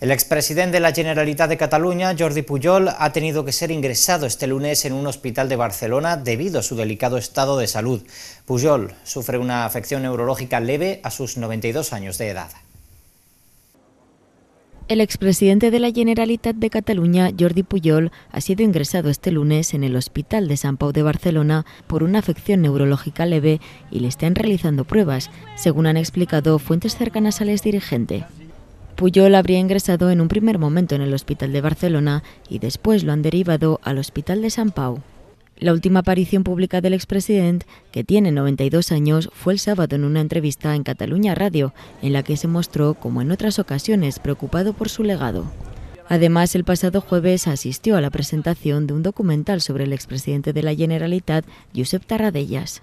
El expresidente de la Generalitat de Cataluña, Jordi Pujol, ha tenido que ser ingresado este lunes en un hospital de Barcelona debido a su delicado estado de salud. Pujol sufre una afección neurológica leve a sus 92 años de edad. El expresidente de la Generalitat de Cataluña, Jordi Pujol, ha sido ingresado este lunes en el Hospital de San Pau de Barcelona por una afección neurológica leve y le están realizando pruebas, según han explicado fuentes cercanas al exdirigente. Puyol habría ingresado en un primer momento en el Hospital de Barcelona y después lo han derivado al Hospital de San Pau. La última aparición pública del expresidente, que tiene 92 años, fue el sábado en una entrevista en Cataluña Radio, en la que se mostró, como en otras ocasiones, preocupado por su legado. Además, el pasado jueves asistió a la presentación de un documental sobre el expresidente de la Generalitat, Josep Tarradellas.